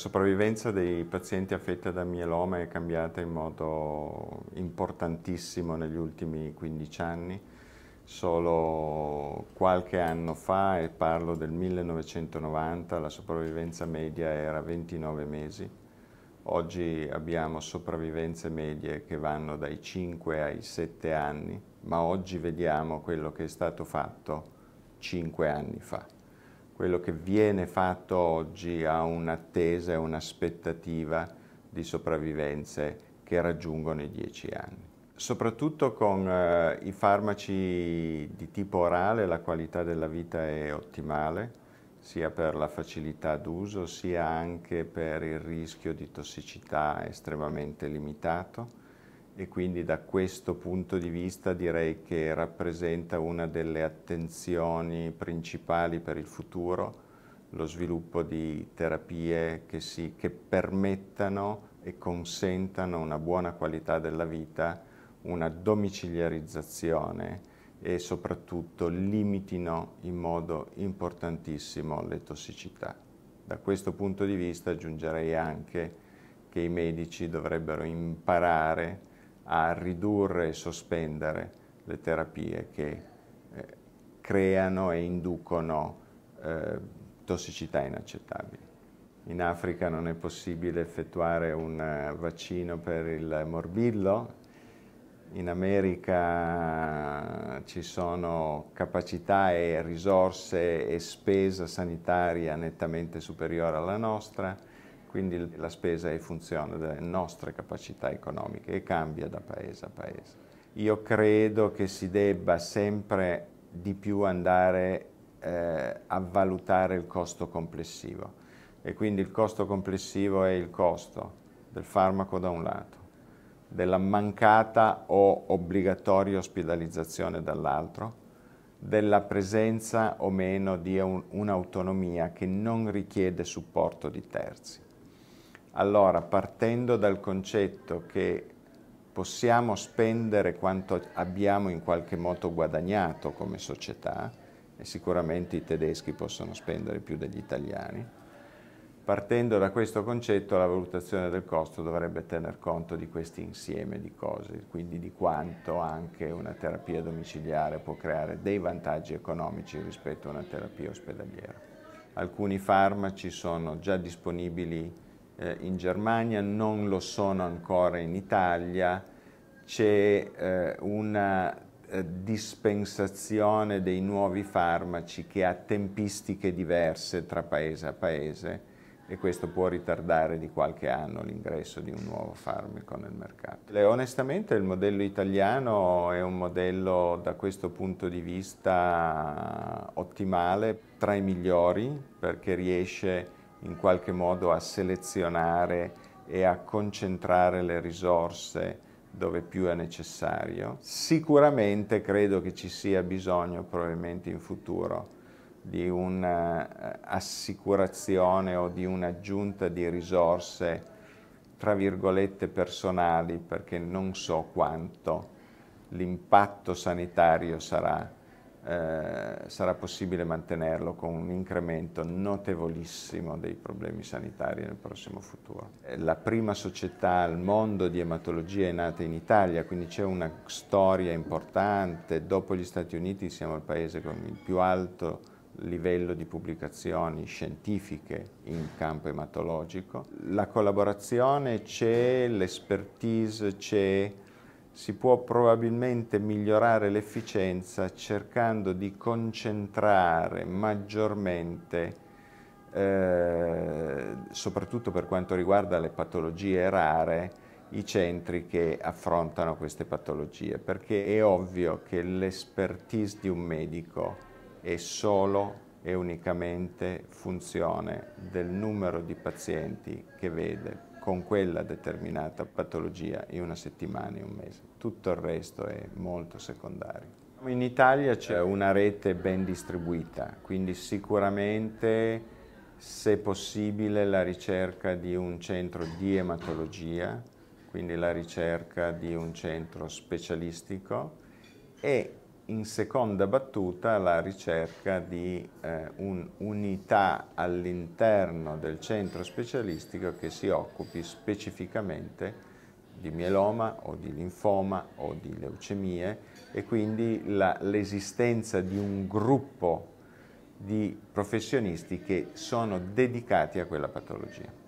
sopravvivenza dei pazienti affetti da mieloma è cambiata in modo importantissimo negli ultimi 15 anni. Solo qualche anno fa, e parlo del 1990, la sopravvivenza media era 29 mesi. Oggi abbiamo sopravvivenze medie che vanno dai 5 ai 7 anni, ma oggi vediamo quello che è stato fatto 5 anni fa quello che viene fatto oggi ha un'attesa e un'aspettativa di sopravvivenze che raggiungono i 10 anni. Soprattutto con eh, i farmaci di tipo orale la qualità della vita è ottimale, sia per la facilità d'uso sia anche per il rischio di tossicità estremamente limitato e quindi da questo punto di vista direi che rappresenta una delle attenzioni principali per il futuro, lo sviluppo di terapie che, si, che permettano e consentano una buona qualità della vita, una domiciliarizzazione e soprattutto limitino in modo importantissimo le tossicità. Da questo punto di vista aggiungerei anche che i medici dovrebbero imparare a ridurre e sospendere le terapie che eh, creano e inducono eh, tossicità inaccettabili. In Africa non è possibile effettuare un eh, vaccino per il morbillo, in America eh, ci sono capacità e risorse e spesa sanitaria nettamente superiore alla nostra, quindi la spesa è funzione delle nostre capacità economiche e cambia da paese a paese. Io credo che si debba sempre di più andare eh, a valutare il costo complessivo e quindi il costo complessivo è il costo del farmaco da un lato, della mancata o obbligatoria ospedalizzazione dall'altro, della presenza o meno di un'autonomia che non richiede supporto di terzi. Allora, partendo dal concetto che possiamo spendere quanto abbiamo in qualche modo guadagnato come società, e sicuramente i tedeschi possono spendere più degli italiani, partendo da questo concetto la valutazione del costo dovrebbe tener conto di questi insieme di cose, quindi di quanto anche una terapia domiciliare può creare dei vantaggi economici rispetto a una terapia ospedaliera. Alcuni farmaci sono già disponibili eh, in Germania, non lo sono ancora in Italia, c'è eh, una eh, dispensazione dei nuovi farmaci che ha tempistiche diverse tra paese a paese e questo può ritardare di qualche anno l'ingresso di un nuovo farmaco nel mercato. E onestamente il modello italiano è un modello da questo punto di vista ottimale, tra i migliori perché riesce a in qualche modo a selezionare e a concentrare le risorse dove più è necessario. Sicuramente credo che ci sia bisogno probabilmente in futuro di un'assicurazione eh, o di un'aggiunta di risorse tra virgolette personali perché non so quanto l'impatto sanitario sarà eh, sarà possibile mantenerlo con un incremento notevolissimo dei problemi sanitari nel prossimo futuro. La prima società al mondo di ematologia è nata in Italia, quindi c'è una storia importante, dopo gli Stati Uniti siamo il paese con il più alto livello di pubblicazioni scientifiche in campo ematologico. La collaborazione c'è, l'expertise c'è, si può probabilmente migliorare l'efficienza cercando di concentrare maggiormente, eh, soprattutto per quanto riguarda le patologie rare, i centri che affrontano queste patologie, perché è ovvio che l'expertise di un medico è solo e unicamente funzione del numero di pazienti che vede con quella determinata patologia in una settimana, in un mese. Tutto il resto è molto secondario. In Italia c'è una rete ben distribuita, quindi sicuramente se possibile la ricerca di un centro di ematologia, quindi la ricerca di un centro specialistico e in seconda battuta la ricerca di eh, un'unità all'interno del centro specialistico che si occupi specificamente di mieloma o di linfoma o di leucemie e quindi l'esistenza di un gruppo di professionisti che sono dedicati a quella patologia.